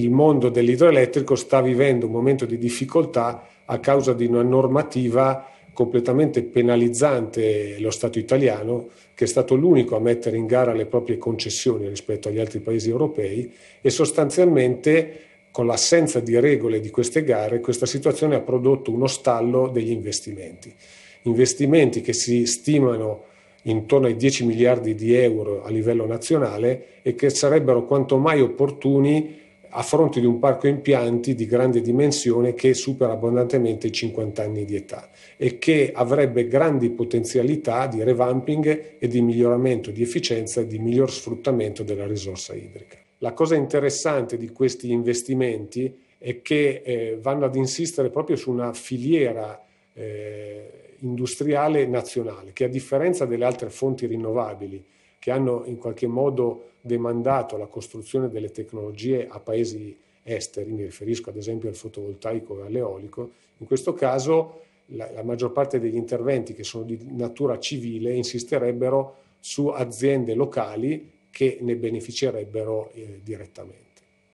il mondo dell'idroelettrico sta vivendo un momento di difficoltà a causa di una normativa completamente penalizzante lo Stato italiano, che è stato l'unico a mettere in gara le proprie concessioni rispetto agli altri paesi europei e sostanzialmente con l'assenza di regole di queste gare questa situazione ha prodotto uno stallo degli investimenti. Investimenti che si stimano intorno ai 10 miliardi di euro a livello nazionale e che sarebbero quanto mai opportuni a fronte di un parco impianti di grande dimensione che supera abbondantemente i 50 anni di età e che avrebbe grandi potenzialità di revamping e di miglioramento di efficienza e di miglior sfruttamento della risorsa idrica. La cosa interessante di questi investimenti è che eh, vanno ad insistere proprio su una filiera eh, industriale nazionale che a differenza delle altre fonti rinnovabili che hanno in qualche modo demandato la costruzione delle tecnologie a paesi esteri, mi riferisco ad esempio al fotovoltaico e all'eolico, in questo caso la, la maggior parte degli interventi che sono di natura civile insisterebbero su aziende locali che ne beneficerebbero eh, direttamente.